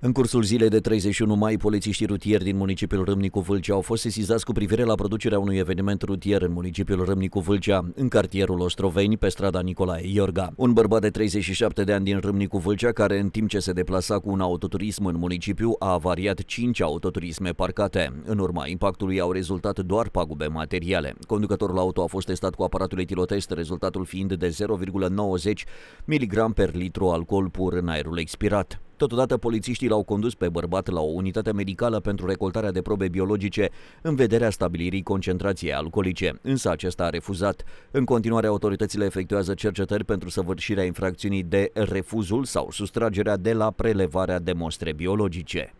În cursul zilei de 31 mai, polițiștii rutieri din municipiul Râmnicu-Vâlcea au fost sesizați cu privire la producerea unui eveniment rutier în municipiul Râmnicu-Vâlcea, în cartierul Ostroveni, pe strada Nicolae Iorga. Un bărbat de 37 de ani din Râmnicu-Vâlcea, care în timp ce se deplasa cu un autoturism în municipiu, a avariat 5 autoturisme parcate. În urma impactului au rezultat doar pagube materiale. Conducătorul auto a fost testat cu aparatul etilotest, rezultatul fiind de 0,90 mg per litru alcool pur în aerul expirat. Totodată, polițiștii l-au condus pe bărbat la o unitate medicală pentru recoltarea de probe biologice în vederea stabilirii concentrației alcoolice, însă acesta a refuzat. În continuare, autoritățile efectuează cercetări pentru săvârșirea infracțiunii de refuzul sau sustragerea de la prelevarea de mostre biologice.